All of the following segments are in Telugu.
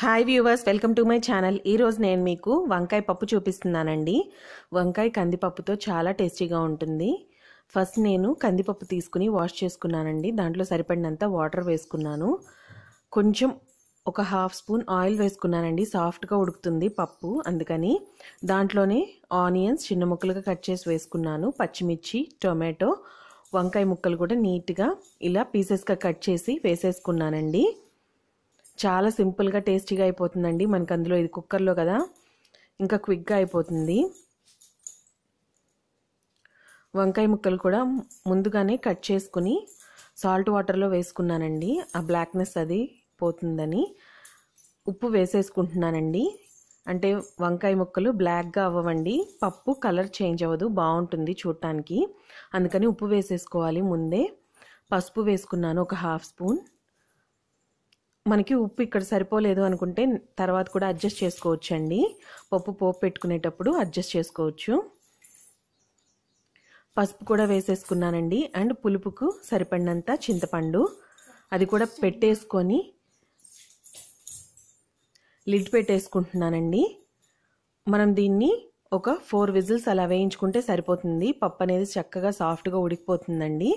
hi viewers welcome to my channel ఈరోజు నేను మీకు వంకాయ పప్పు చూపిస్తున్నానండి వంకాయ కందిపప్పుతో చాలా టేస్టీగా ఉంటుంది ఫస్ట్ నేను కందిపప్పు తీసుకుని వాష్ చేసుకున్నానండి దాంట్లో సరిపడినంత వాటర్ వేసుకున్నాను కొంచెం ఒక హాఫ్ స్పూన్ ఆయిల్ వేసుకున్నానండి సాఫ్ట్గా ఉడుకుతుంది పప్పు అందుకని దాంట్లోనే ఆనియన్స్ చిన్న ముక్కలుగా కట్ చేసి వేసుకున్నాను పచ్చిమిర్చి టొమాటో వంకాయ ముక్కలు కూడా నీట్గా ఇలా పీసెస్గా కట్ చేసి వేసేసుకున్నానండి చాలా సింపుల్గా టేస్టీగా అయిపోతుందండి మనకు అందులో ఇది కుక్కర్లో కదా ఇంకా క్విక్గా అయిపోతుంది వంకాయ ముక్కలు కూడా ముందుగానే కట్ చేసుకుని సాల్ట్ వాటర్లో వేసుకున్నానండి ఆ బ్లాక్నెస్ అది పోతుందని ఉప్పు వేసేసుకుంటున్నానండి అంటే వంకాయ ముక్కలు బ్లాక్గా అవ్వండి పప్పు కలర్ చేంజ్ అవ్వదు బాగుంటుంది చూడటానికి అందుకని ఉప్పు వేసేసుకోవాలి ముందే పసుపు వేసుకున్నాను ఒక హాఫ్ స్పూన్ మనకి ఉప్పు ఇక్కడ సరిపోలేదు అనుకుంటే తర్వాత కూడా అడ్జస్ట్ చేసుకోవచ్చు అండి పప్పు పోపు పెట్టుకునేటప్పుడు అడ్జస్ట్ చేసుకోవచ్చు పసుపు కూడా వేసేసుకున్నానండి అండ్ పులుపుకు సరిపడినంత చింతపండు అది కూడా పెట్టేసుకొని లిడ్ పెట్టేసుకుంటున్నానండి మనం దీన్ని ఒక ఫోర్ విజిల్స్ అలా వేయించుకుంటే సరిపోతుంది పప్పు అనేది చక్కగా సాఫ్ట్గా ఉడికిపోతుందండి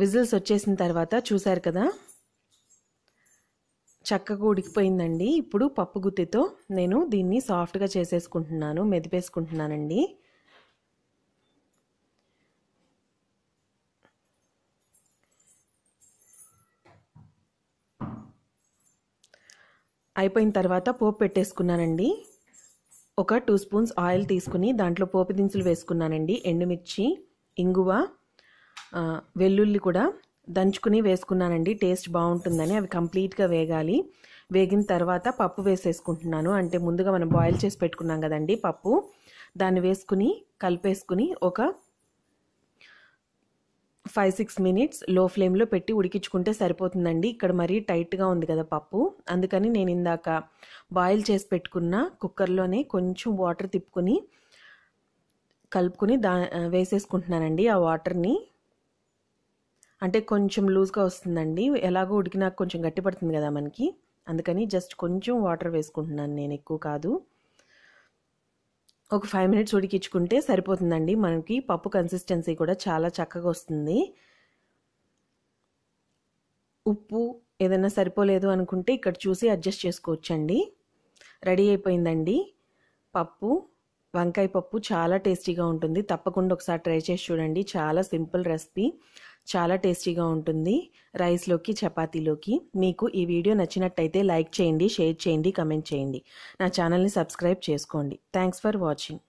విజిల్స్ వచ్చేసిన తర్వాత చూశారు కదా చక్కగా ఉడికిపోయిందండి ఇప్పుడు పప్పు గుత్తితో నేను దీన్ని సాఫ్ట్గా చేసేసుకుంటున్నాను మెదిపేసుకుంటున్నానండి అయిపోయిన తర్వాత పోపు పెట్టేసుకున్నానండి ఒక టూ స్పూన్స్ ఆయిల్ తీసుకుని దాంట్లో పోపు దినుసులు వేసుకున్నానండి ఎండుమిర్చి ఇంగువ వెల్లుల్లి కూడా దంచుకుని వేసుకున్నానండి టేస్ట్ బాగుంటుందని అవి కంప్లీట్గా వేగాలి వేగిన తర్వాత పప్పు వేసేసుకుంటున్నాను అంటే ముందుగా మనం బాయిల్ చేసి పెట్టుకున్నాం కదండి పప్పు దాన్ని వేసుకుని కలిపేసుకుని ఒక ఫైవ్ సిక్స్ మినిట్స్ లో ఫ్లేమ్లో పెట్టి ఉడికించుకుంటే సరిపోతుందండి ఇక్కడ మరీ టైట్గా ఉంది కదా పప్పు అందుకని నేను ఇందాక బాయిల్ చేసి పెట్టుకున్న కుక్కర్లోనే కొంచెం వాటర్ తిప్పుకొని కలుపుకుని దా వేసేసుకుంటున్నానండి ఆ వాటర్ని అంటే కొంచెం లూజ్గా వస్తుందండి ఎలాగో ఉడికినా కొంచెం గట్టి పడుతుంది కదా మనకి అందుకని జస్ట్ కొంచెం వాటర్ వేసుకుంటున్నాను నేను ఎక్కువ కాదు ఒక ఫైవ్ మినిట్స్ ఉడికించుకుంటే సరిపోతుందండి మనకి పప్పు కన్సిస్టెన్సీ కూడా చాలా చక్కగా వస్తుంది ఉప్పు ఏదైనా సరిపోలేదు అనుకుంటే ఇక్కడ చూసి అడ్జస్ట్ చేసుకోవచ్చండి రెడీ అయిపోయిందండి పప్పు వంకాయ పప్పు చాలా టేస్టీగా ఉంటుంది తప్పకుండా ఒకసారి ట్రై చేసి చూడండి చాలా సింపుల్ రెసిపీ చాలా టేస్టీగా ఉంటుంది రైస్లోకి చపాతీలోకి మీకు ఈ వీడియో నచ్చినట్టయితే లైక్ చేయండి షేర్ చేయండి కమెంట్ చేయండి నా ఛానల్ని సబ్స్క్రైబ్ చేసుకోండి థ్యాంక్స్ ఫర్ వాచింగ్